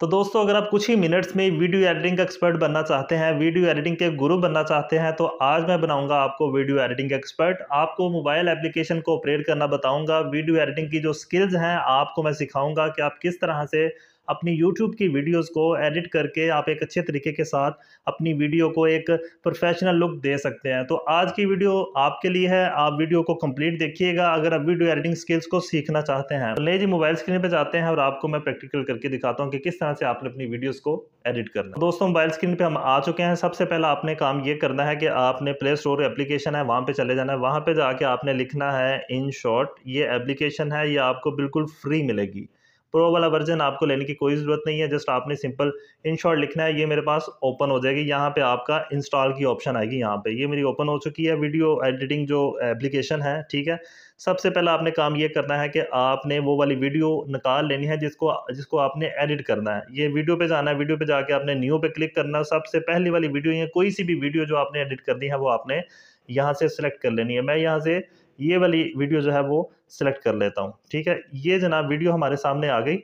तो दोस्तों अगर आप कुछ ही मिनट्स में वीडियो एडिटिंग का एक्सपर्ट बनना चाहते हैं वीडियो एडिटिंग के गुरु बनना चाहते हैं तो आज मैं बनाऊंगा आपको वीडियो एडिटिंग एक्सपर्ट आपको मोबाइल एप्लीकेशन को ऑपरेट करना बताऊंगा वीडियो एडिटिंग की जो स्किल्स हैं आपको मैं सिखाऊंगा कि आप किस तरह से अपनी यूट्यूब की वीडियोस को एडिट करके आप एक अच्छे तरीके के साथ अपनी वीडियो को एक प्रोफेशनल लुक दे सकते हैं तो आज की वीडियो आपके लिए है आप वीडियो को कंप्लीट देखिएगा अगर आप वीडियो एडिटिंग स्किल्स को सीखना चाहते हैं तो ले जी मोबाइल स्क्रीन पर जाते हैं और आपको मैं प्रैक्टिकल करके दिखाता हूँ कि किस तरह से आपने अपनी वीडियोज़ को एडिट करना दोस्तों मोबाइल स्क्रीन पर हम आ चुके हैं सबसे पहला आपने काम ये करना है कि आपने प्ले स्टोर एप्लीकेशन है वहाँ पर चले जाना है वहाँ पर जाके आपने लिखना है इन शॉर्ट ये एप्लीकेशन है ये आपको बिल्कुल फ्री मिलेगी प्रो वाला वर्जन आपको लेने की कोई ज़रूरत नहीं है जस्ट आपने सिंपल इन शॉर्ट लिखना है ये मेरे पास ओपन हो जाएगी यहाँ पे आपका इंस्टॉल की ऑप्शन आएगी यहाँ पे ये मेरी ओपन हो चुकी है वीडियो एडिटिंग जो एप्लीकेशन है ठीक है सबसे पहला आपने काम ये करना है कि आपने वो वाली वीडियो निकाल लेनी है जिसको जिसको आपने एडिट करना है ये वीडियो पे जाना है वीडियो पे जाके आपने न्यू पे क्लिक करना है सबसे पहली वाली वीडियो या कोई सी भी वीडियो जो आपने एडिट करनी है वो आपने यहाँ से सेलेक्ट कर लेनी है मैं यहाँ से ये वाली वीडियो जो है वो सिलेक्ट कर लेता हूँ ठीक है ये जनाब वीडियो हमारे सामने आ गई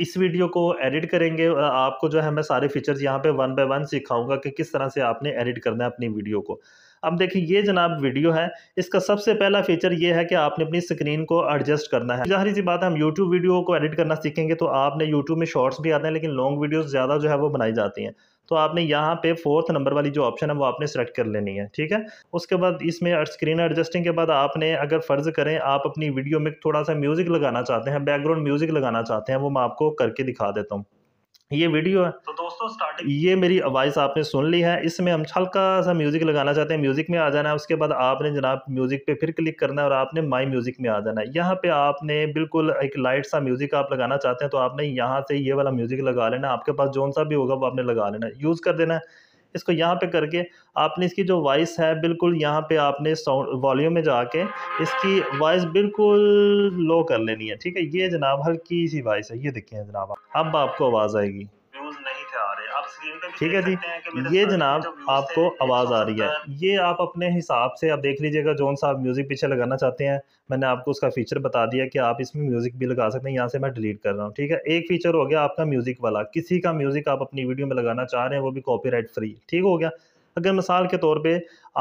इस वीडियो को एडिट करेंगे आपको जो है मैं सारे फीचर्स यहाँ पे वन बाय वन सिखाऊंगा कि किस तरह से आपने एडिट करना है अपनी वीडियो को अब देखिए ये जनाब वीडियो है इसका सबसे पहला फीचर ये है कि आपने अपनी स्क्रीन को एडजस्ट करना है जाहिर सी बात है हम यूट्यूब वीडियो को एडिट करना सीखेंगे तो आपने यूट्यूब में शॉर्ट्स भी आते हैं लेकिन लॉन्ग वीडियोज़ ज़्यादा जो है वो बनाई जाती हैं तो आपने यहाँ पे फोर्थ नंबर वाली जो ऑप्शन है वो आपने सेलेक्ट कर लेनी है ठीक है उसके बाद इसमें स्क्रीन एडजस्टिंग के बाद आपने अगर फ़र्ज़ करें आप अपनी वीडियो में थोड़ा सा म्यूज़िक लगाना चाहते हैं बैकग्राउंड म्यूज़िक लगाना चाहते हैं वो मैं आपको करके दिखा देता हूँ ये वीडियो है तो दोस्तों स्टार्टिंग ये मेरी आवाज़ आपने सुन ली है इसमें हम हल्का सा म्यूज़िक लगाना चाहते हैं म्यूज़िक में आ जाना है उसके बाद आपने जनाब म्यूज़िक पे फिर क्लिक करना है और आपने माई म्यूज़िक में आ जाना है यहाँ पे आपने बिल्कुल एक लाइट सा म्यूज़िक आप लगाना चाहते हैं तो आपने यहाँ से ये वाला म्यूज़िक लगा लेना आपके पास जौन सा भी होगा वो आपने लगा लेना यूज़ कर देना है इसको यहाँ पे करके आपने इसकी जो वॉइस है बिल्कुल यहाँ पे आपने साउंड वॉल्यूम में जाके इसकी वॉइस बिल्कुल लो कर लेनी है ठीक है ये जनाब हल्की सी वॉइस है ये देखें जनाब अब आपको आवाज़ आएगी ठीक है जी ये जनाब आपको आवाज़ आ रही है ये आप अपने हिसाब से आप देख लीजिएगा जोन सा आप म्यूज़िक पीछे लगाना चाहते हैं मैंने आपको उसका फ़ीचर बता दिया कि आप इसमें म्यूज़िक भी लगा सकते हैं यहाँ से मैं डिलीट कर रहा हूँ ठीक है एक फ़ीचर हो गया आपका म्यूज़िक वाला किसी का म्यूज़िक आप अपनी वीडियो में लगाना चाह रहे हैं वो भी कॉपी फ्री ठीक हो गया अगर मिसाल के तौर पर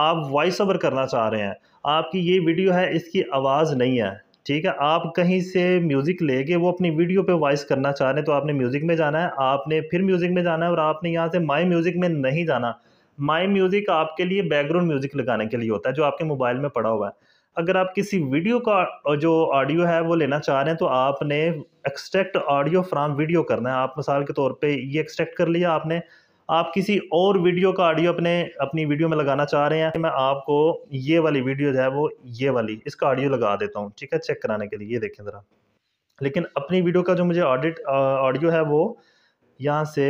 आप वॉइस ओवर करना चाह रहे हैं आपकी ये वीडियो है इसकी आवाज़ नहीं है ठीक है आप कहीं से म्यूज़िक लेके वो अपनी वीडियो पे वॉइस करना चाह रहे हैं तो आपने म्यूज़िक में जाना है आपने फिर म्यूज़िक में जाना है और आपने यहाँ से माई म्यूज़िक में नहीं जाना माई म्यूज़िक आपके लिए बैकग्राउंड म्यूज़िक लगाने के लिए होता है जो आपके मोबाइल में पड़ा हुआ है अगर आप किसी वीडियो का जो ऑडियो है वो लेना चाह रहे हैं तो आपने एक्सट्रैक्ट ऑडियो फ्राम वीडियो करना है आप मिसाल के तौर पर ये एक्सट्रैक्ट कर लिया आपने आप किसी और वीडियो का ऑडियो अपने अपनी वीडियो में लगाना चाह रहे हैं मैं आपको ये वाली वीडियो जो है वो ये वाली इसका ऑडियो लगा देता हूँ ठीक है चेक कराने के लिए ये देखें ज़रा लेकिन अपनी वीडियो का जो मुझे ऑडिट ऑडियो है वो यहाँ से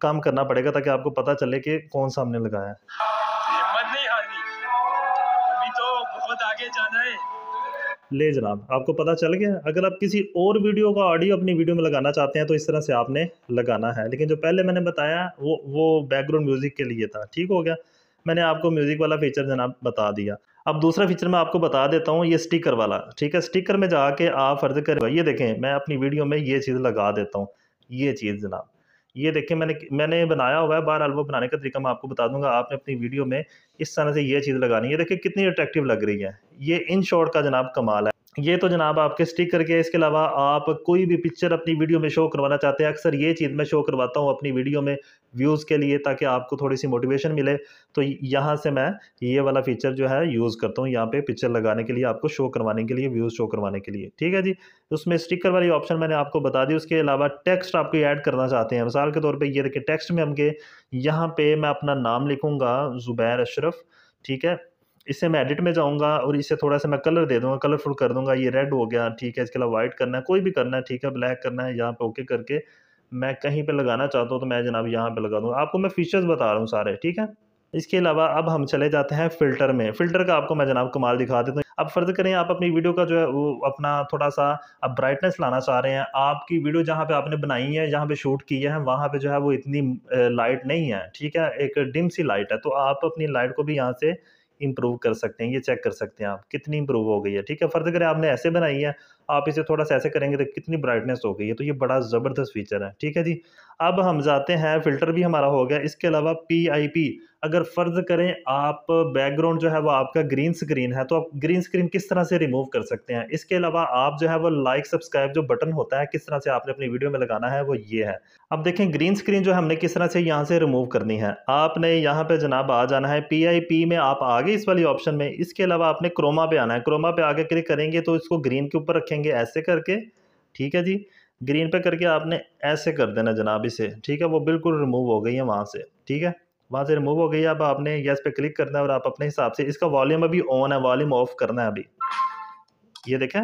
काम करना पड़ेगा ताकि आपको पता चले कि कौन सा हमने लगाया है ले जनाब आपको पता चल गया अगर आप किसी और वीडियो का ऑडियो अपनी वीडियो में लगाना चाहते हैं तो इस तरह से आपने लगाना है लेकिन जो पहले मैंने बताया वो वो बैकग्राउंड म्यूज़िक के लिए था ठीक हो गया मैंने आपको म्यूज़िक वाला फीचर जनाब बता दिया अब दूसरा फीचर मैं आपको बता देता हूँ ये स्टिकर वाला ठीक है स्टिकर में जाके आप फर्ज कर ये देखें मैं अपनी वीडियो में ये चीज़ लगा देता हूँ ये चीज़ जनाब ये देखें मैंने मैंने बनाया हुआ है बार अलवो बनाने का तरीका मैं आपको बता दूंगा आपने अपनी वीडियो में इस तरह से ये चीज़ लगानी है देखिए कितनी अट्रैक्टिव लग रही है ये इन शॉर्ट का जनाब कमाल है ये तो जनाब आपके स्टिकर के इसके अलावा आप कोई भी पिक्चर अपनी वीडियो में शो करवाना चाहते हैं अक्सर ये चीज़ मैं शो करवाता हूँ अपनी वीडियो में व्यूज़ के लिए ताकि आपको थोड़ी सी मोटिवेशन मिले तो यहाँ से मैं ये वाला फीचर जो है यूज़ करता हूँ यहाँ पे पिक्चर लगाने के लिए आपको शो करवाने के लिए व्यूज़ शो करवाने के लिए ठीक है जी उसमें स्टिकर वाली ऑप्शन मैंने आपको बता दी उसके अलावा टेक्स्ट आपको ऐड करना चाहते हैं मिसाल के तौर पर ये देखिए टेक्स्ट में हम के यहाँ पर मैं अपना नाम लिखूँगा ज़ुबैर अशरफ ठीक है इससे मैं एडिट में जाऊँगा और इसे थोड़ा सा मैं कलर दे दूंगा कलरफुल कर दूँगा ये रेड हो गया ठीक है इसके अलावा वाइट करना है कोई भी करना है ठीक है ब्लैक करना है यहाँ पे ओके करके मैं कहीं पे लगाना चाहता हूँ तो मैं जनाब यहाँ पे लगा दूँगा आपको मैं फीचर्स बता रहा हूँ सारे ठीक है इसके अलावा अब हम चले जाते हैं फ़िल्टर में फ़िल्टर का आपको मैं जनाब कमाल दिखा देता हूँ अब फ़र्ज़ करें आप अपनी वीडियो का जो है वो अपना थोड़ा सा अब ब्राइटनेस लाना चाह रहे हैं आपकी वीडियो जहाँ पे आपने बनाई है जहाँ पे शूट किया है वहाँ पे जो है वो इतनी लाइट नहीं है ठीक है एक डिम सी लाइट है तो आप अपनी लाइट को भी यहाँ से इम्प्रूव कर सकते हैं ये चेक कर सकते हैं आप कितनी इम्प्रूव हो गई है ठीक है फर्ज करें आपने ऐसे बनाई है आप इसे थोड़ा सा ऐसे करेंगे तो कितनी ब्राइटनेस हो गई है तो ये बड़ा ज़बरदस्त फीचर है ठीक है जी अब हम जाते हैं फिल्टर भी हमारा हो गया इसके अलावा पी आई पी अगर फ़र्ज़ करें आप बैकग्राउंड जो है वो आपका ग्रीन स्क्रीन है तो आप ग्रीन स्क्रीन किस तरह से रिमूव कर सकते हैं इसके अलावा आप जो है वो लाइक सब्सक्राइब जो बटन होता है किस तरह से आपने अपनी वीडियो में लगाना है वो ये है अब देखें ग्रीन स्क्रीन जो हमने किस तरह से यहाँ से रिमूव करनी है आपने यहाँ पर जनाब आ जाना है पी में आप आगे इस वाली ऑप्शन में इसके अलावा आपने क्रोमा पर आना है क्रोमा पर आगे क्लिक करेंगे तो इसको ग्रीन के ऊपर रखेंगे ऐसे करके ठीक है जी ग्रीन पे करके आपने ऐसे कर देना जनाब इसे ठीक है वो बिल्कुल रिमूव हो गई है वहाँ से ठीक है वहाँ से रिमूव हो गई अब आपने गैस पे क्लिक करना है और आप अपने हिसाब से इसका वॉल्यूम अभी ऑन है वॉल्यूम ऑफ करना है अभी ये देखें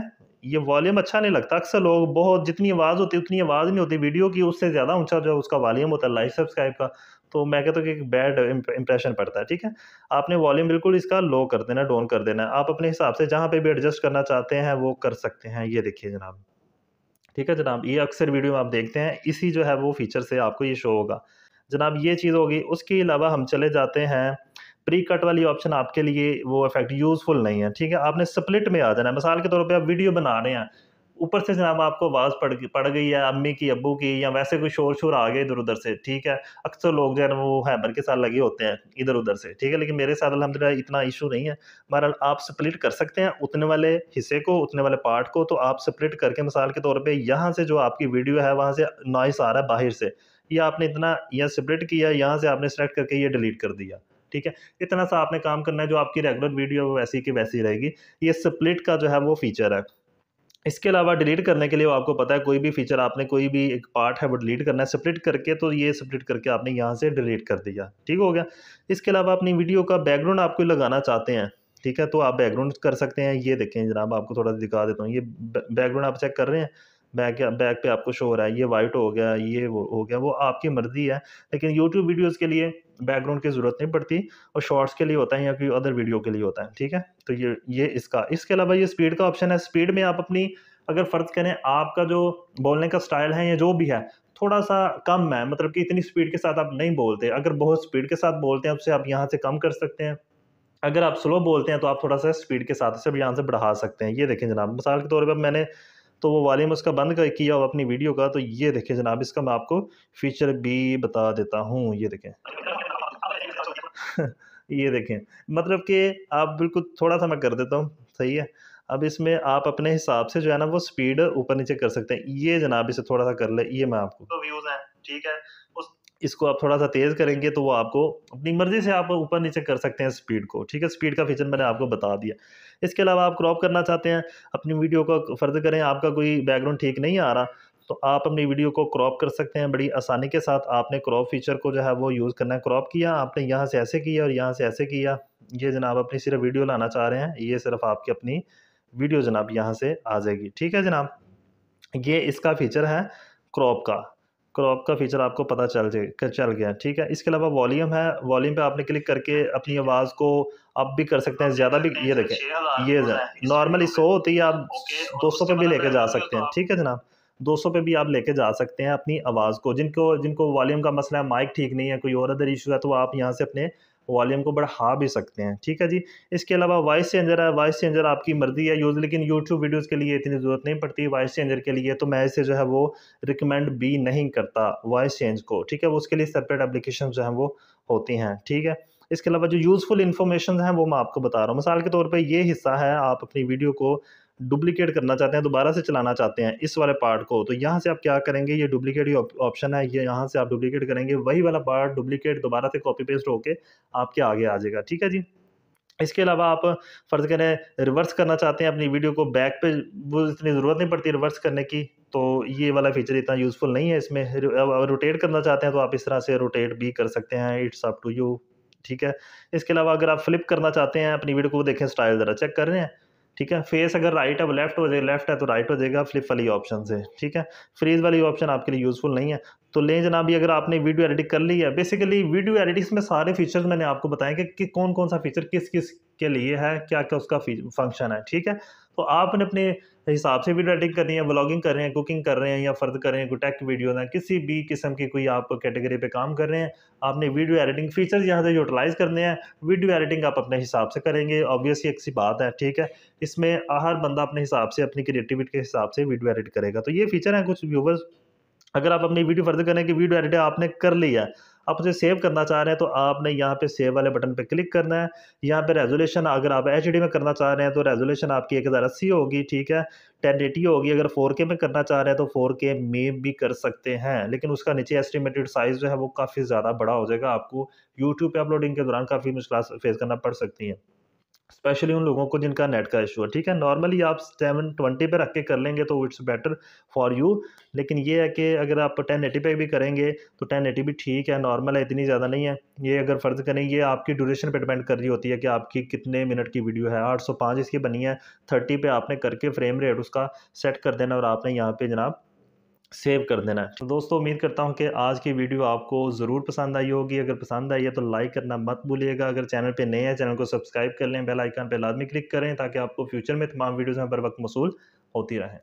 ये वॉल्यूम अच्छा नहीं लगता अक्सर लोग बहुत जितनी आवाज़ होती है उतनी आवाज़ नहीं होती वीडियो की उससे ज़्यादा ऊंचा जो है उसका वॉल्यूम होता है लाइव सब्सक्राइब का तो मैं कहता हूँ कि बैड इंप्रेशन पड़ता है ठीक है आपने वॉल्यूम बिल्कुल इसका लो कर देना डाउन कर देना आप अपने हिसाब से जहाँ पर भी एडजस्ट करना चाहते हैं वो कर सकते हैं ये देखिए जनाब ठीक है जनाब ये अक्सर वीडियो में आप देखते हैं इसी जो है वो फीचर से आपको ये शो होगा जनाब ये चीज़ होगी उसके अलावा हम चले जाते हैं प्री कट वाली ऑप्शन आपके लिए वो इफेक्ट यूज़फुल नहीं है ठीक है आपने स्प्लिट में आ जाना है मिसाल के तौर पर आप वीडियो बना रहे हैं ऊपर से जनाब आपको आवाज़ पड़ गई पड़ गई है अम्मी की अबू की या वैसे कोई शोर शोर आ गया इधर उधर से ठीक है अक्सर लोग जो है वो हैमर के साथ लगे होते हैं इधर उधर से ठीक है लेकिन मेरे साथ अलहमदिल्ला इतना इशू नहीं है बहरहाल आप स्प्लिट कर सकते हैं उतने वाले हिस्से को उतने वाले पार्ट को तो आप स्प्लिट करके मिसाल के तौर पर यहाँ से जो आपकी वीडियो है वहाँ से नॉइस आ रहा है बाहर से ये आपने इतना यह स्प्लिट किया यहाँ से आपने सेलेक्ट करके ये डिलीट कर दिया ठीक है इतना सा आपने काम करना है जो आपकी रेगुलर वीडियो वैसी की वैसी रहेगी ये स्प्लिट का जो है वो फीचर है इसके अलावा डिलीट करने के लिए आपको पता है कोई भी फीचर आपने कोई भी एक पार्ट है वो डिलीट करना है सप्लिट करके तो ये सप्लिट करके आपने यहाँ से डिलीट कर दिया ठीक हो गया इसके अलावा अपनी वीडियो का बैकग्राउंड आपको लगाना चाहते हैं ठीक है तो आप बैकग्राउंड कर सकते हैं ये देखें जनाब आपको थोड़ा दिखा देता हूँ ये बैकग्राउंड आप चेक कर रहे हैं बैक बैक पे आपको शो हो रहा है ये वाइट हो गया ये वो हो गया वो आपकी मर्ज़ी है लेकिन यूट्यूब वीडियोज़ के लिए बैकग्राउंड की ज़रूरत नहीं पड़ती और शॉर्ट्स के लिए होता है या कोई अदर वीडियो के लिए होता है ठीक है तो ये ये इसका इसके अलावा ये स्पीड का ऑप्शन है स्पीड में आप अपनी अगर फ़र्ज़ करें आपका जो बोलने का स्टाइल है या जो भी है थोड़ा सा कम है मतलब कि इतनी स्पीड के साथ आप नहीं बोलते अगर बहुत स्पीड के साथ बोलते हैं उससे आप यहाँ से कम कर सकते हैं अगर आप स्लो बोलते हैं तो आप थोड़ा सा स्पीड के साथ से यहाँ से बढ़ा सकते हैं ये देखें जनाब मिसाल के तौर पर मैंने तो वो वॉल्यूम उसका बंद कर किया हो अपनी वीडियो का तो ये देखें जनाब इसका मैं आपको फीचर भी बता देता हूँ ये देखें ये देखें मतलब कि आप बिल्कुल थोड़ा सा मैं कर देता हूँ सही है अब इसमें आप अपने हिसाब से जो है ना वो स्पीड ऊपर नीचे कर सकते हैं ये जनाब इसे थोड़ा सा कर ले ये मैं आपको तो व्यूज़ हैं ठीक है इसको आप थोड़ा सा तेज़ करेंगे तो वो आपको अपनी मर्ज़ी से आप ऊपर नीचे कर सकते हैं स्पीड को ठीक है स्पीड का फीचर मैंने आपको बता दिया इसके अलावा आप क्रॉप करना चाहते हैं अपनी वीडियो को फ़र्ज़ करें आपका कोई बैकग्राउंड ठीक नहीं आ रहा तो आप अपनी वीडियो को क्रॉप कर सकते हैं बड़ी आसानी के साथ आपने क्रॉप फीचर को जो है वो यूज़ करना है क्रॉप किया आपने यहाँ से ऐसे किया और यहाँ से ऐसे किया ये जनाब अपनी सिर्फ वीडियो लाना चाह रहे हैं ये सिर्फ आपकी अपनी वीडियो जनाब यहाँ से आ जाएगी ठीक है जनाब ये इसका फीचर है क्रॉप का क्रॉप का फीचर आपको पता चल जाए चल गया ठीक है इसके अलावा वॉल्यूम है वॉल्यूम पे आपने क्लिक करके अपनी आवाज़ को अप भी कर सकते हैं ज़्यादा भी ये तो देखें ये नॉर्मली सो होती है आप दो सौ पे भी लेके जा सकते हैं ठीक है जनाब दो सौ पे भी आप लेके जा सकते हैं अपनी आवाज़ को जिनको जिनको वॉल्यूम का मसला है माइक ठीक नहीं है कोई और अदर इशू है तो आप यहाँ से अपने वॉल्यूम को बढ़ा भी सकते हैं ठीक है जी इसके अलावा वॉइस चेंजर है वॉइस चेंजर आपकी मर्जी है यूज़ लेकिन यूट्यूब वीडियोज़ के लिए इतनी ज़रूरत नहीं पड़ती वॉइस चेंजर के लिए तो मैं इसे जो है वो रिकमेंड भी नहीं करता वॉइस चेंज को ठीक है वो उसके लिए सेपरेट एप्लीकेशन जो है वो होती हैं ठीक है इसके अलावा जो यूज़फुल इन्फॉर्मेशन हैं वो मैं आपको बता रहा हूँ मिसाल के तौर पर ये हिस्सा है आप अपनी वीडियो को डुप्लीकेट करना चाहते हैं दोबारा से चलाना चाहते हैं इस वाले पार्ट को तो यहाँ से आप क्या करेंगे ये डुप्लीकेट ऑप्शन है ये यहाँ से आप डुप्लीकेट करेंगे वही वाला पार्ट डुप्लीकेट दोबारा से कॉपी पेस्ट होकर आपके आगे आ जाएगा ठीक है जी इसके अलावा आप फ़र्ज़ करें रिवर्स करना चाहते हैं अपनी वीडियो को बैक पे वो इतनी ज़रूरत नहीं पड़ती रिवर्स करने की तो ये वाला फीचर इतना यूज़फुल नहीं है इसमें रोटेट करना चाहते हैं तो आप इस तरह से रोटेट भी कर सकते हैं इट्स अप टू यू ठीक है इसके अलावा अगर आप फ्लिप करना चाहते हैं अपनी वीडियो को देखें स्टाइल ज़रा चेक कर रहे हैं ठीक है फेस अगर राइट है वो लेफ्ट हो जाएगा लेफ्ट है तो राइट हो जाएगा फ्लिप वाली ऑप्शन से ठीक है फ्रीज वाली ऑप्शन आपके लिए यूज़फुल नहीं है तो लें जनाब ये अगर आपने वीडियो एडिटिंग कर ली है बेसिकली वीडियो एडिटिंग में सारे फीचर्स मैंने आपको बताए कि, कि कौन कौन सा फीचर किस किस के लिए है क्या क्या उसका फंक्शन है ठीक है तो आपने अपने हिसाब से वीडियो एडिटिंग करनी है ब्लॉगिंग कर रहे हैं कुकिंग कर रहे हैं या फर्द कर रहे हैं कोई टेक वीडियो ना किसी भी किस्म की कोई आप कैटेगरी पे काम कर रहे हैं आपने वीडियो एडिटिंग फीचर्स यहाँ से यूटिलाइज करने हैं वीडियो एडिटिंग आप अपने हिसाब से करेंगे ऑब्वियसली एक सी बात है ठीक है इसमें हर बंदा अपने हिसाब से अपनी क्रिएटिविटी के हिसाब से वीडियो एडिट करेगा तो ये फीचर हैं कुछ व्यूवर्स अगर आप अपनी वीडियो फर्दर करें कि वीडियो एडिट आपने कर लिया है आप उसे सेव करना चाह रहे हैं तो आपने यहाँ पे सेव वाले बटन पे क्लिक करना है यहाँ पे रेजोल्यूशन अगर आप एच में करना चाह रहे हैं तो रेजोल्यूशन आपकी एक हज़ार अस्सी होगी ठीक है टेन एटी होगी अगर फोर के में करना चाह रहे हैं तो फोर के में भी कर सकते हैं लेकिन उसका नीचे एस्टिमेटेड साइज़ जो है वो काफ़ी ज़्यादा बड़ा हो जाएगा आपको यूट्यूब पर अपलोडिंग के दौरान काफ़ी मुश्किल फेस करना पड़ सकती है स्पेशली उन लोगों को जिनका नेट का इशू है ठीक है नॉर्मली आप सेवन ट्वेंटी पर रख के कर लेंगे तो इट्स बेटर फॉर यू लेकिन ये है कि अगर आप टेन एटी पे भी करेंगे तो टेन एटी भी ठीक है नॉर्मल है इतनी ज़्यादा नहीं है ये अगर फ़र्ज़ करें ये आपकी ड्यूरेशन पर डिपेंड कर रही होती है कि आपकी कितने मिनट की वीडियो है आठ सौ पाँच इसकी बनी है थर्टी पे आपने करके फ्रेम रेट उसका सेट कर देना और आपने यहाँ पर जनाब सेव कर देना है तो दोस्तों उम्मीद करता हूँ कि आज की वीडियो आपको ज़रूर पसंद आई होगी अगर पसंद आई है तो लाइक करना मत भूलिएगा अगर चैनल पे नए हैं चैनल को सब्सक्राइब कर लें बेल आइकन पे लाजमी क्लिक करें ताकि आपको फ्यूचर में तमाम वीडियोस में पर वक्त मौसू होती रहें